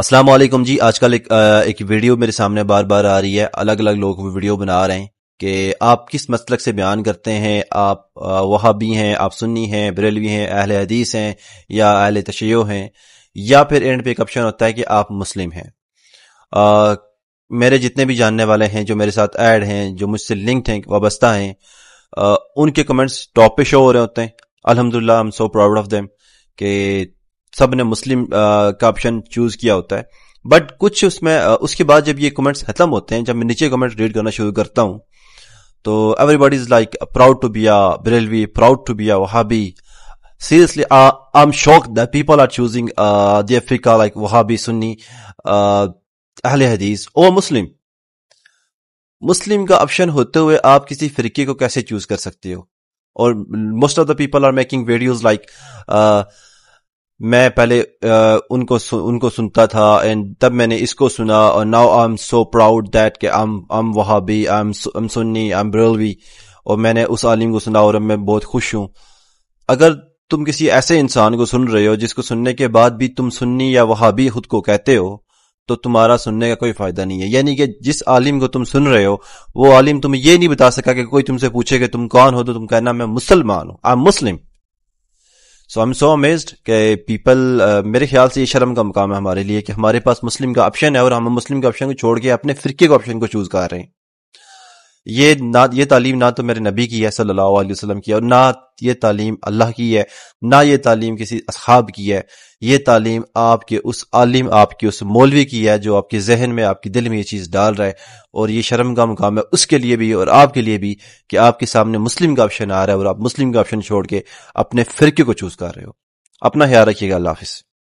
असलम जी आजकल एक एक वीडियो मेरे सामने बार बार आ रही है अलग अलग लोग वीडियो बना रहे हैं कि आप किस मसलक से बयान करते हैं आप वहाबी हैं आप सुन्नी हैं बरेलवी हैं अहले हदीस हैं या अहल तशय हैं या फिर एंड पे एक ऑप्शन होता है कि आप मुस्लिम हैं आ, मेरे जितने भी जानने वाले हैं जो मेरे साथ ऐड हैं जो मुझसे लिंक्ड हैं वाबस्ता हैं आ, उनके कमेंट्स टॉप पे शो हो रहे होते हैं अलहमदिल्ला I am so proud of them कि सब ने मुस्लिम का ऑप्शन चूज किया होता है बट कुछ उसमें उसके बाद जब ये कमेंट्स खत्म होते हैं जब मैं नीचे कमेंट्स रीड करना शुरू करता हूँ तो everybody is like proud to be a Barelvi proud to be a Wahhabi seriously I am shock the people are choosing the Africa like Wahhabi Sunni sunni हदीस ओ मुस्लिम मुस्लिम का ऑप्शन होते हुए आप किसी फिरके को कैसे चूज कर सकते हो और most of the people are making videos like मैं पहले uh, उनको सु, उनको सुनता था एंड तब मैंने इसको सुना और now I am so proud that के um am Wahhabi I am I am Sunni I am और मैंने उस आलिम को सुना और मैं बहुत खुश हूं अगर तुम किसी ऐसे इंसान को सुन रहे हो जिसको सुनने के बाद भी तुम सुन्नी या वहा भी खुद को कहते हो तो तुम्हारा सुनने का कोई फायदा नहीं है यानी कि जिस आलिम को तुम सुन रहे हो वो आलिम तुम्हें ये नहीं बता सका कि कोई तुमसे पूछे कि तुम कौन हो तो तुम कहना मैं मुसलमान हूं I am Muslim so I am so amazed के पीपल मेरे ख्याल से ये शर्म का मुकाम है हमारे लिए कि हमारे पास मुस्लिम का ऑप्शन है और हम मुस्लिम के ऑप्शन को छोड़ के अपने फिरके के ऑप्शन को चूज कर रहे हैं ये ना ये तालीम ना तो मेरे नबी की है सल्लल्लाहु अलैहि वसल्लम की और ना ये तालीम अल्लाह की है ना ये तालीम किसी असहाब की है ये तालीम आपके उस आलिम आपके उस मौलवी की है जो आपके जहन में आपके दिल में ये चीज़ डाल रहा है और ये शर्म का मुकाम है उसके लिए भी और आपके लिए भी कि आपके सामने मुस्लिम का ऑप्शन आ रहा है और आप मुस्लिम का ऑप्शन छोड़ के अपने फिरके को चूज़ कर रहे हो अपना ख्याल रखिएगा अल्लाह हाफिज़